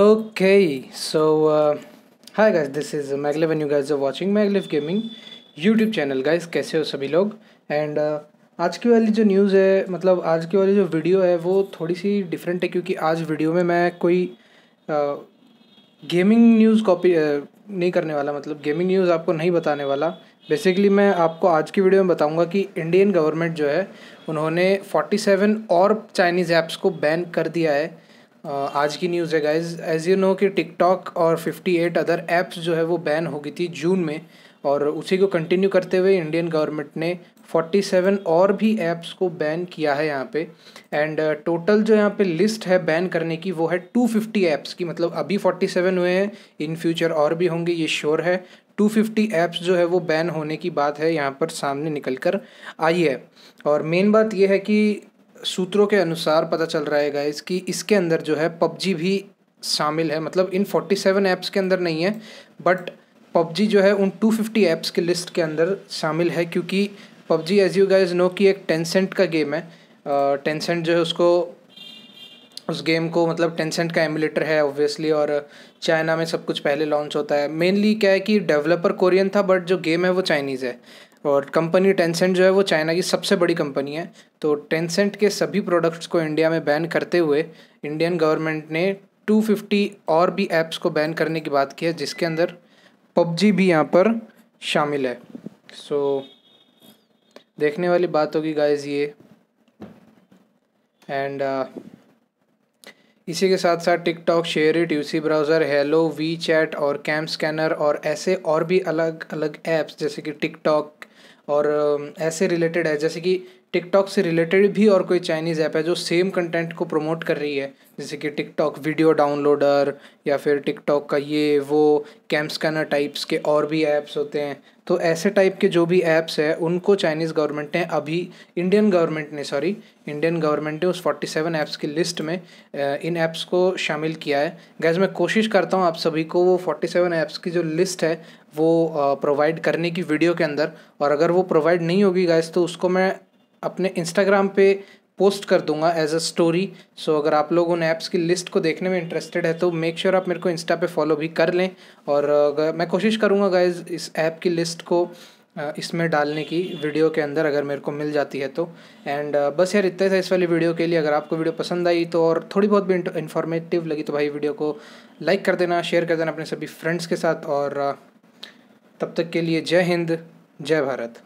okay so uh, hi guys this is maglev and you guys are watching maglev gaming youtube channel guys कैसे हो सभी लोग and uh, आज की वाली जो न्यूज़ है मतलब आज की वाली जो वीडियो है वो थोड़ी सी डिफरेंट है क्योंकि आज वीडियो में मैं कोई uh, news copy uh, नहीं करने वाला मतलब गेमिंग न्यूज़ आपको नहीं बताने वाला बेसिकली मैं आपको आज की वीडियो में बताऊंगा कि इंडियन गवर्नमेंट जो है उन्होंने 47 और चाइनीज़ ऐप्स को बैन कर दिया है आज की न्यूज़ है गाइज एज यू नो कि टिकटॉक और 58 अदर ऐप्स जो है वो बैन हो गई थी जून में और उसी को कंटिन्यू करते हुए इंडियन गवर्नमेंट ने 47 और भी ऐप्स को बैन किया है यहाँ पे एंड टोटल uh, जो यहाँ पे लिस्ट है बैन करने की वो है 250 ऐप्स की मतलब अभी 47 हुए हैं इन फ्यूचर और भी होंगे ये श्योर है 250 ऐप्स जो है वो बैन होने की बात है यहाँ पर सामने निकल कर आई है और मेन बात यह है कि सूत्रों के अनुसार पता चल रहा है गाइज कि इसके अंदर जो है पबजी भी शामिल है मतलब इन फोर्टी सेवन ऐप्स के अंदर नहीं है बट पबजी जो है उन टू फिफ्टी ऐप्स के लिस्ट के अंदर शामिल है क्योंकि PUBG as you guys know कि एक टेंसेंट का गेम है टेंसेंट जो है उसको उस गेम को मतलब टेंसेंट का एमुलेटर है ऑब्वियसली और चाइना में सब कुछ पहले लॉन्च होता है मेनली क्या है कि डेवलपर कोरियन था बट जो गेम है वो चाइनीज़ है और कंपनी टेंसेंट जो है वो चाइना की सबसे बड़ी कंपनी है तो टेंसेंट के सभी प्रोडक्ट्स को इंडिया में बैन करते हुए इंडियन गवर्नमेंट ने 250 और भी ऐप्स को बैन करने की बात की है जिसके अंदर पबजी भी यहाँ पर शामिल है सो so, देखने वाली बात होगी गाइज ये एंड uh, इसी के साथ साथ TikTok share it UC browser hello we chat और कैम स्कैनर और ऐसे और भी अलग अलग ऐप्स जैसे कि टिकटॉक और ऐसे रिलेटेड है जैसे कि टिकटॉक से रिलेटेड भी और कोई चाइनीज़ ऐप है जो सेम कंटेंट को प्रमोट कर रही है जैसे कि टिकटॉक वीडियो डाउनलोडर या फिर टिकटॉक का ये वो कैम स्कैनर टाइप्स के और भी ऐप्स होते हैं तो ऐसे टाइप के जो भी ऐप्स हैं उनको चाइनीज़ गवर्नमेंट ने अभी इंडियन गवर्नमेंट ने सॉरी इंडियन गवर्नमेंट ने उस 47 ऐप्स की लिस्ट में इन ऐप्स को शामिल किया है गैस मैं कोशिश करता हूँ आप सभी को वो सेवन ऐप्स की जो लिस्ट है वो प्रोवाइड करने की वीडियो के अंदर और अगर वो प्रोवाइड नहीं होगी गैस तो उसको मैं अपने इंस्टाग्राम पे पोस्ट कर दूंगा एज अ स्टोरी सो अगर आप लोग उन ऐप्स की लिस्ट को देखने में इंटरेस्टेड है तो मेक श्योर sure आप मेरे को इंस्टा पे फॉलो भी कर लें और मैं कोशिश करूँगा गाइज इस ऐप की लिस्ट को इसमें डालने की वीडियो के अंदर अगर मेरे को मिल जाती है तो एंड बस यार इतना था इस वाली वीडियो के लिए अगर आपको वीडियो पसंद आई तो और थोड़ी बहुत भी इन्फॉर्मेटिव लगी तो भाई वीडियो को लाइक कर देना शेयर कर देना अपने सभी फ्रेंड्स के साथ और तब तक के लिए जय हिंद जय भारत